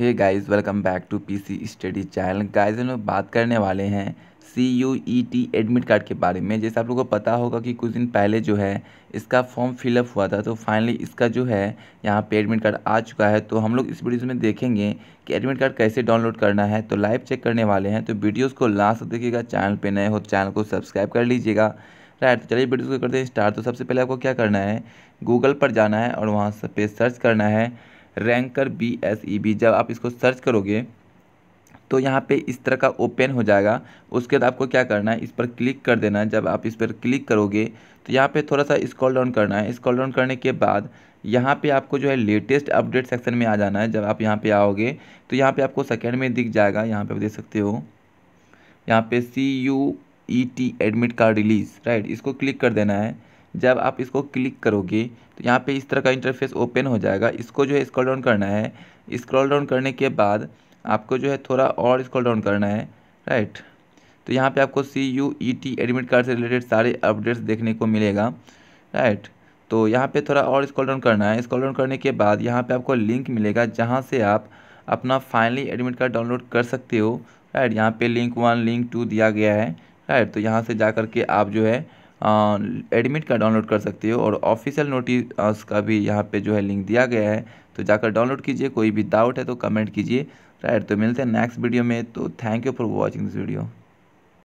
hey guys welcome back to PC study channel guys हम लोग बात करने वाले हैं C U E T admit card के बारे में जैसे आप लोगों को पता होगा कि कुछ दिन पहले जो है इसका फॉर्म फिलअप हुआ था तो फाइनली इसका जो है यहाँ पे एडमिट कार्ड आ चुका है तो हम लोग इस वीडियो में देखेंगे कि एडमिट कार्ड कैसे डाउनलोड करना है तो लाइव चेक करने वाले हैं तो वीडियोज़ को लास्ट देखिएगा चैनल पर नए हो चैनल तो को सब्सक्राइब कर लीजिएगा राइट तो चलिए वीडियो को करते हैं स्टार्ट तो सबसे पहले आपको क्या करना है गूगल पर जाना है और वहाँ पे सर्च करना है ranker B S E B जब आप इसको सर्च करोगे तो यहाँ पे इस तरह का ओपन हो जाएगा उसके बाद आपको क्या करना है इस पर क्लिक कर देना है जब आप इस पर क्लिक करोगे तो यहाँ पे थोड़ा सा स्क्रॉल डाउन करना है स्क्रॉल डाउन करने के बाद यहाँ पे आपको जो है लेटेस्ट अपडेट सेक्शन में आ जाना है जब आप यहाँ पे आओगे तो यहाँ पे आपको सेकेंड में दिख जाएगा यहाँ पर आप देख सकते हो यहाँ पर C U E T admit card release right इसको क्लिक कर देना है जब आप इसको क्लिक करोगे तो यहाँ पे इस तरह का इंटरफेस ओपन हो जाएगा इसको जो है स्क्रॉल डाउन करना है स्क्रॉल डाउन करने के बाद आपको जो है थोड़ा और स्क्रॉल डाउन करना है राइट तो यहाँ पे आपको C U E T admit card से रिलेटेड सारे अपडेट्स देखने को मिलेगा राइट तो यहाँ पे थोड़ा और स्क्रॉल डाउन करना है स्क्रॉल डाउन करने के बाद यहाँ पे आपको लिंक मिलेगा जहाँ से आप अपना फाइनली एडमिट कार्ड डाउनलोड कर सकते हो राइट यहाँ पे लिंक वन लिंक टू दिया गया है राइट तो यहाँ से जा कर के आप जो है एडमिट कार्ड डाउनलोड कर सकते हो और ऑफिशियल नोटिस का भी यहाँ पे जो है लिंक दिया गया है तो जाकर डाउनलोड कीजिए कोई भी डाउट है तो कमेंट कीजिए राइट तो मिलते हैं नेक्स्ट वीडियो में तो thank you for watching this video